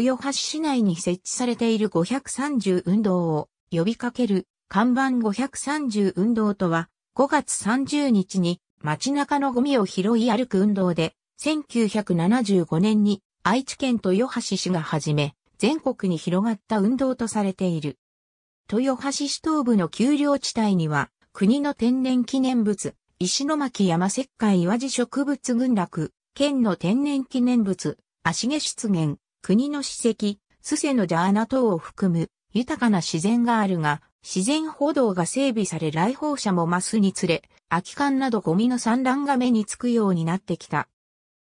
豊橋市内に設置されている530運動を呼びかける看板530運動とは5月30日に街中のゴミを拾い歩く運動で1975年に愛知県豊橋市が始め全国に広がった運動とされている。豊橋市東部の丘陵地帯には国の天然記念物石巻山石灰岩地植物群落県の天然記念物足毛出現国の史跡、スセのジャーナ等を含む豊かな自然があるが、自然歩道が整備され来訪者も増すにつれ、空き缶などゴミの散乱が目につくようになってきた。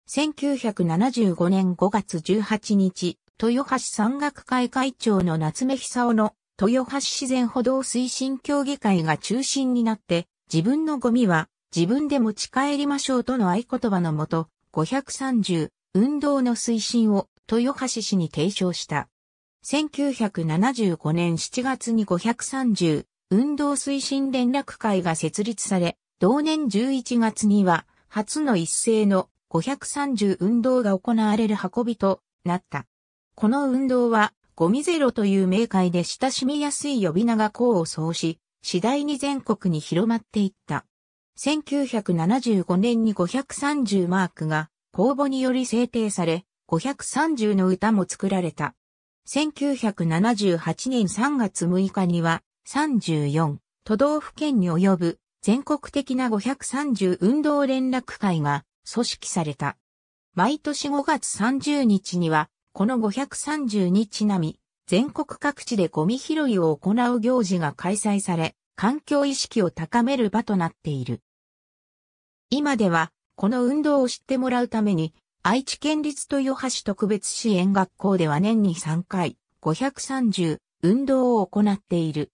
1975年5月18日、豊橋山岳会会長の夏目久夫の豊橋自然歩道推進協議会が中心になって、自分のゴミは自分で持ち帰りましょうとの合言葉のもと、530運動の推進を豊橋市に提唱した。1975年7月に530運動推進連絡会が設立され、同年11月には初の一斉の530運動が行われる運びとなった。この運動はゴミゼロという名会で親しみやすい呼び名が功を奏し、次第に全国に広まっていった。1975年に530マークが公募により制定され、530の歌も作られた。1978年3月6日には34都道府県に及ぶ全国的な530運動連絡会が組織された。毎年5月30日にはこの530日並み全国各地でゴミ拾いを行う行事が開催され環境意識を高める場となっている。今ではこの運動を知ってもらうために愛知県立豊橋特別支援学校では年に3回、530運動を行っている。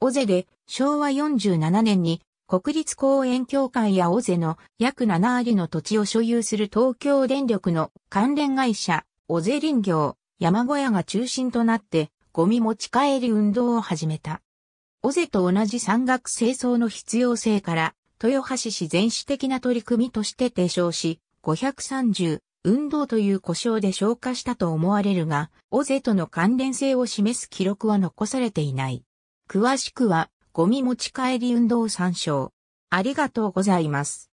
尾瀬で昭和47年に国立公園協会や尾瀬の約7割の土地を所有する東京電力の関連会社、尾瀬林業、山小屋が中心となってゴミ持ち帰り運動を始めた。尾瀬と同じ山岳清掃の必要性から、豊橋市全市的な取り組みとして提唱し、530運動という故障で消化したと思われるが、オゼとの関連性を示す記録は残されていない。詳しくは、ゴミ持ち帰り運動参照。ありがとうございます。